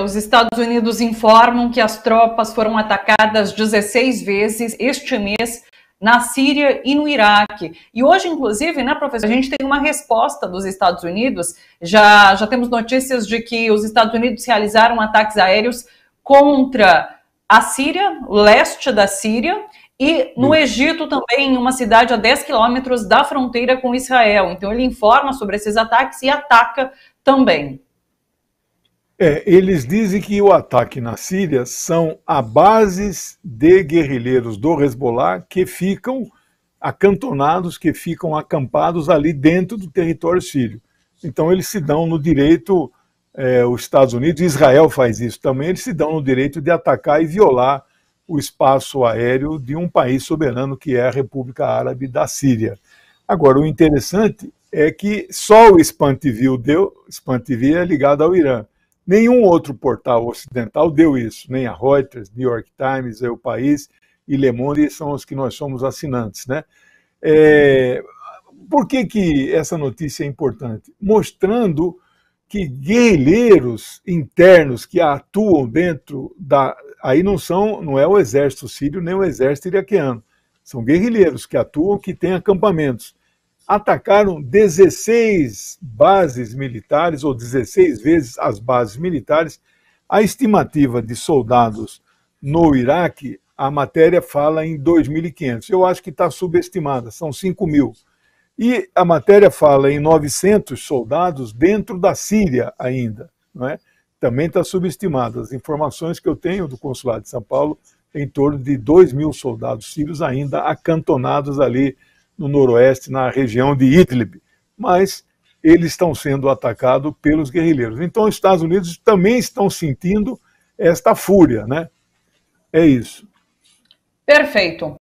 Então, os Estados Unidos informam que as tropas foram atacadas 16 vezes este mês na Síria e no Iraque. E hoje, inclusive, né, professor, a gente tem uma resposta dos Estados Unidos. Já, já temos notícias de que os Estados Unidos realizaram ataques aéreos contra a Síria, leste da Síria, e no hum. Egito também, em uma cidade a 10 quilômetros da fronteira com Israel. Então, ele informa sobre esses ataques e ataca também. É, eles dizem que o ataque na Síria são a bases de guerrilheiros do Hezbollah que ficam acantonados, que ficam acampados ali dentro do território sírio. Então eles se dão no direito, é, os Estados Unidos, Israel faz isso também, eles se dão no direito de atacar e violar o espaço aéreo de um país soberano que é a República Árabe da Síria. Agora, o interessante é que só o Spantiville deu, Spantiville é ligado ao Irã, Nenhum outro portal ocidental deu isso, nem a Reuters, New York Times, o País e Le Monde são os que nós somos assinantes, né? É, por que, que essa notícia é importante? Mostrando que guerrilheiros internos que atuam dentro da aí não são não é o exército sírio nem o exército iraquiano são guerrilheiros que atuam que têm acampamentos atacaram 16 bases militares, ou 16 vezes as bases militares. A estimativa de soldados no Iraque, a matéria fala em 2.500. Eu acho que está subestimada, são 5 mil. E a matéria fala em 900 soldados dentro da Síria ainda. Não é? Também está subestimada. As informações que eu tenho do Consulado de São Paulo, em torno de 2 mil soldados sírios ainda acantonados ali no noroeste, na região de Idlib, mas eles estão sendo atacados pelos guerrilheiros. Então, os Estados Unidos também estão sentindo esta fúria, né? É isso. Perfeito.